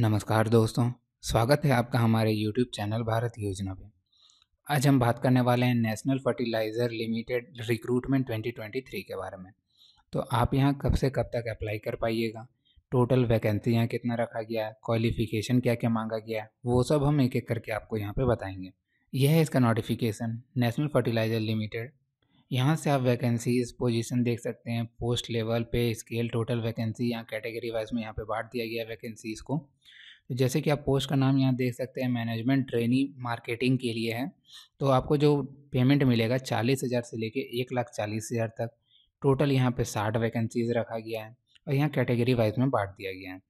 नमस्कार दोस्तों स्वागत है आपका हमारे YouTube चैनल भारत योजना पे आज हम बात करने वाले हैं नेशनल फर्टिलाइज़र लिमिटेड रिक्रूटमेंट 2023 के बारे में तो आप यहाँ कब से कब तक अप्लाई कर पाइएगा टोटल वैकेंसी यहाँ कितना रखा गया है क्वालिफिकेशन क्या क्या मांगा गया है वो सब हम एक एक करके आपको यहाँ पर बताएंगे यह है इसका नोटिफिकेशन नेशनल फर्टिलाइज़र लिमिटेड यहाँ से आप वैकेंसीज पोजीशन देख सकते हैं पोस्ट लेवल पे स्केल टोटल वैकेंसी यहाँ कैटेगरी वाइज में यहाँ पे बांट दिया गया है वैकेंसीज़ को तो जैसे कि आप पोस्ट का नाम यहाँ देख सकते हैं मैनेजमेंट ट्रेनी मार्केटिंग के लिए है तो आपको जो पेमेंट मिलेगा चालीस हज़ार से लेके एक लाख चालीस हज़ार तक टोटल यहाँ पर साठ वैकेंसीज रखा गया है और यहाँ कैटेगरी वाइज में बांट दिया गया है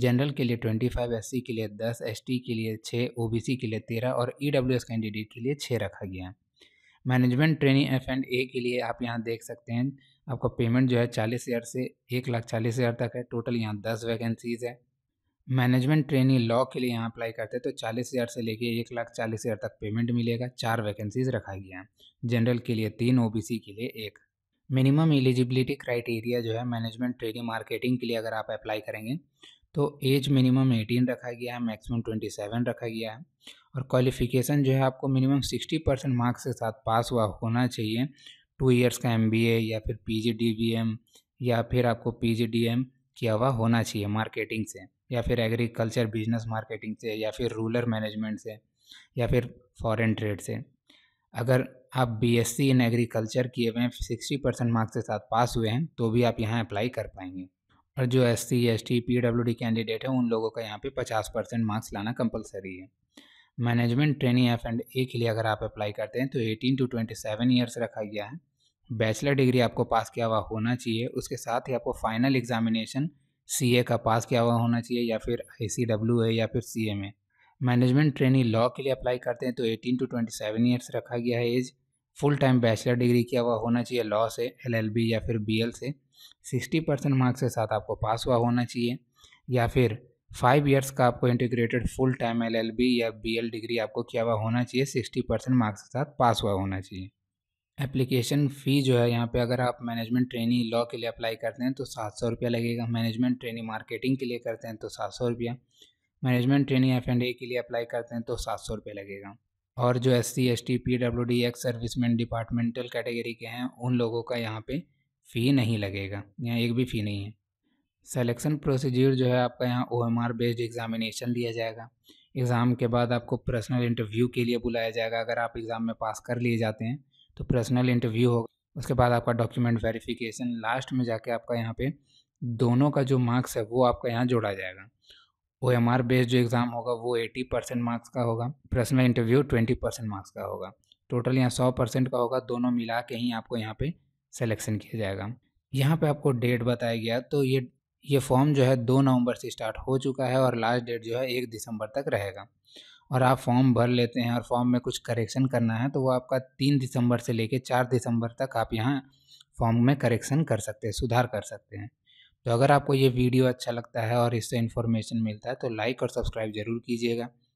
जनरल के लिए ट्वेंटी फाइव एस के लिए दस एस के लिए छः ओ के लिए तेरह और ई e कैंडिडेट के लिए छः रखा गया है management training F and A के लिए आप यहाँ देख सकते हैं आपका पेमेंट जो है चालीस हज़ार से एक लाख चालीस हज़ार तक है टोटल यहाँ दस वैकेंसीज़ है मैनेजमेंट ट्रेनिंग लॉ के लिए यहाँ अप्लाई करते हैं तो चालीस हज़ार से लेके एक लाख चालीस हज़ार तक पेमेंट मिलेगा चार वैकेंसीज रखा गया है जनरल के लिए तीन ओबीसी के लिए एक मिनिमम एलिजिबिलिटी क्राइटेरिया जो है मैनेजमेंट ट्रेनिंग मार्केटिंग के लिए अगर आप अप्लाई करेंगे तो एज मिनिमम 18 रखा गया है मैक्सिमम 27 रखा गया है और क्वालिफिकेशन जो है आपको मिनिमम 60 परसेंट मार्क्स के साथ पास हुआ होना चाहिए टू इयर्स का एम या फिर पी जी या फिर आपको पी जी किया हुआ होना चाहिए मार्केटिंग से या फिर एग्रीकल्चर बिजनेस मार्केटिंग से या फिर रूरल मैनेजमेंट से या फिर फॉरेन ट्रेड से अगर आप बीएससी इन एग्रीकल्चर किए हुए हैं सिक्सटी परसेंट मार्क्स के साथ पास हुए हैं तो भी आप यहाँ अप्लाई कर पाएंगे और जो S C S T P W D candidate हैं उन लोगों का यहाँ पे पचास परसेंट मार्क्स लाना कंपलसरी है management training F and A के लिए अगर आप अप्लाई करते हैं तो eighteen to twenty seven years रखा गया है बैचलर डिग्री आपको पास किया हुआ होना चाहिए उसके साथ ही आपको फाइनल एग्जामिनेशन सी ए का पास किया हुआ होना चाहिए या फिर आई सी डब्ल्यू है या फिर C M A management training law के लिए अप्लाई करते हैं तो eighteen to twenty seven years रखा गया है age full time bachelor degree किया हुआ होना चाहिए लॉ से एल एल बी या फिर बी एल से सिक्सटी परसेंट मार्क्स के साथ आपको पास हुआ होना चाहिए या फिर फाइव इयर्स का आपको इंटीग्रेटेड फुल टाइम एलएलबी या बीएल डिग्री आपको किया हुआ होना चाहिए सिक्सटी परसेंट मार्क्स के साथ पास हुआ होना चाहिए एप्लीकेशन फ़ी जो है यहाँ पे अगर आप मैनेजमेंट ट्रेनिंग लॉ के लिए अप्लाई करते हैं तो सात सौ रुपया लगेगा मैनेजमेंट ट्रेनिंग मार्केटिंग के लिए करते हैं तो सात सौ रुपया management training F and A के लिए अप्लाई करते हैं तो सात सौ रुपया लगेगा और जो S C S T P W D ex serviceman departmental category के हैं उन लोगों का यहाँ पर फ़ी नहीं लगेगा यहाँ एक भी फ़ी नहीं है सेलेक्शन प्रोसीजर जो है आपका यहाँ O M R based examination लिया जाएगा एग्ज़ाम के बाद आपको पर्सनल इंटरव्यू के लिए बुलाया जाएगा अगर आप एग्ज़ाम में पास कर लिए जाते हैं तो पर्सनल इंटरव्यू होगा उसके बाद आपका डॉक्यूमेंट वेरिफिकेशन लास्ट में जाके आपका यहाँ पे दोनों का जो मार्क्स है वो आपका यहाँ जोड़ा जाएगा ओ एम आर बेस्ड जो एग्ज़ाम होगा वो एटी परसेंट मार्क्स का होगा personal interview twenty percent marks का होगा टोटल यहाँ सौ परसेंट का होगा दोनों मिला के ही आपको यहाँ पे सिलेक्शन किया जाएगा यहाँ पे आपको डेट बताया गया तो ये ये फॉर्म जो है दो नवंबर से स्टार्ट हो चुका है और लास्ट डेट जो है एक दिसंबर तक रहेगा और आप फॉर्म भर लेते हैं और फॉर्म में कुछ करेक्शन करना है तो वो आपका तीन दिसंबर से लेकर चार दिसंबर तक आप यहाँ फॉर्म में करेक्शन कर सकते हैं सुधार कर सकते हैं तो अगर आपको ये वीडियो अच्छा लगता है और इससे इन्फॉर्मेशन मिलता है तो लाइक और सब्सक्राइब ज़रूर कीजिएगा